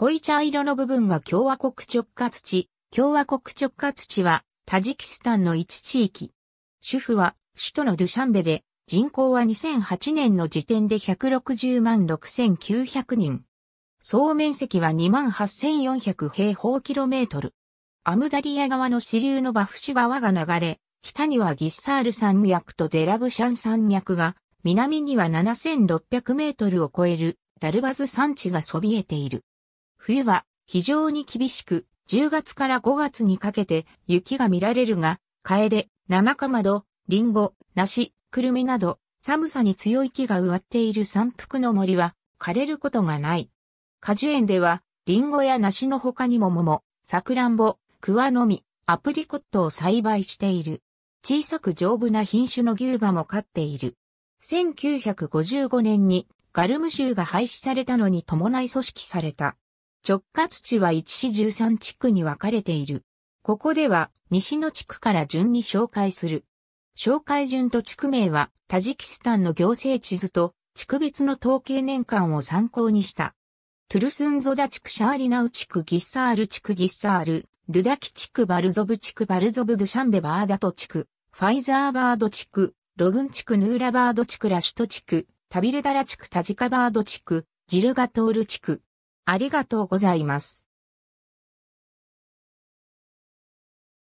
濃い茶色の部分が共和国直轄地、共和国直轄地はタジキスタンの一地域。主婦は首都のドゥシャンベで人口は2008年の時点で160万6900人。総面積は28,400平方キロメートル。アムダリア川の支流のバフシュ川が流れ、北にはギッサール山脈とゼラブシャン山脈が、南には7600メートルを超えるダルバズ山地がそびえている。冬は非常に厳しく、10月から5月にかけて雪が見られるが、カエデ、七かまど、リンゴ、梨、クルミなど、寒さに強い木が植わっている山腹の森は枯れることがない。果樹園では、リンゴや梨の他にも桃、サクランボ、クワの実、アプリコットを栽培している。小さく丈夫な品種の牛馬も飼っている。1955年にガルム州が廃止されたのに伴い組織された直轄地は1市13地区に分かれている。ここでは西の地区から順に紹介する。紹介順と地区名はタジキスタンの行政地図と地区別の統計年間を参考にした。トゥルスンゾダ地区シャーリナウ地区ギッサール地区ギッサール、ルダキ地区バルゾブ地区バルゾブドシャンベバーダト地区、ファイザーバード地区、ログン地区ヌーラバード地区ラシュト地区、タビルダラ地区タジカバード地区、ジルガトール地区、ありがとうございます。